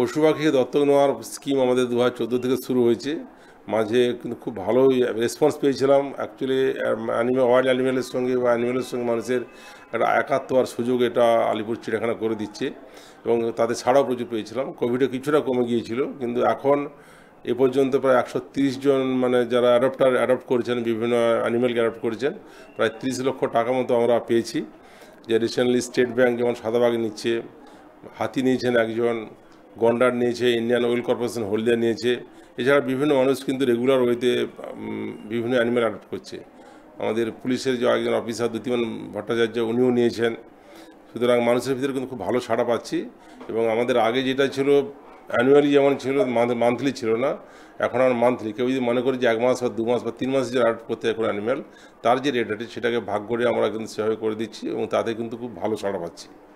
পশু পাখি দত্তক নেওয়ার স্কিম আমাদের দু হাজার থেকে শুরু হয়েছে মাঝে কিন্তু খুব ভালো রেসপন্স পেয়েছিলাম অ্যাকচুয়ালি অ্যানিমেল ওয়াইল্ড অ্যানিমেলের সঙ্গে বা অ্যানিমেলের সঙ্গে মানুষের একটা একাত্ম হওয়ার সুযোগ এটা আলিপুর চিড়িয়াখানা করে দিচ্ছে এবং তাদের ছাড়াও প্রচুর পেয়েছিলাম কোভিডে কিছুটা কমে গিয়েছিল কিন্তু এখন এ পর্যন্ত প্রায় একশো জন মানে যারা অ্যাডপ্টার অ্যাডপ্ট করেছেন বিভিন্ন অ্যানিমেলকে অ্যাডপ্ট করেছেন প্রায় তিরিশ লক্ষ টাকা মতো আমরা পেয়েছি যে রিসেন্টলি স্টেট ব্যাঙ্ক যেমন সাদাবাগ নিচ্ছে হাতি নিয়েছেন একজন গন্ডার নিয়েছে ইন্ডিয়ান অয়েল কর্পোরেশন হলদিয়া নিয়েছে এছাড়া বিভিন্ন মানুষ কিন্তু রেগুলার ওয়েতে বিভিন্ন অ্যানিমেল আডপ্ট করছে আমাদের পুলিশের যে একজন অফিসার দ্যুতিমান ভট্টাচার্য উনিও নিয়েছেন সুতরাং মানুষের ভিতরে কিন্তু খুব ভালো সাড়া পাচ্ছি এবং আমাদের আগে যেটা ছিল অ্যানুয়ালি যেমন ছিল মান্থলি ছিল না এখন আর মান্থলি কেউ যদি মনে করি যে এক মাস বা দু মাস বা তিন মাস যে আডপ্ট করতে এখন অ্যানিম্যাল তার যে রেট আছে সেটাকে ভাগ করে আমরা কিন্তু সেভাবে করে দিচ্ছি এবং তাতে কিন্তু খুব ভালো সাড়া পাচ্ছি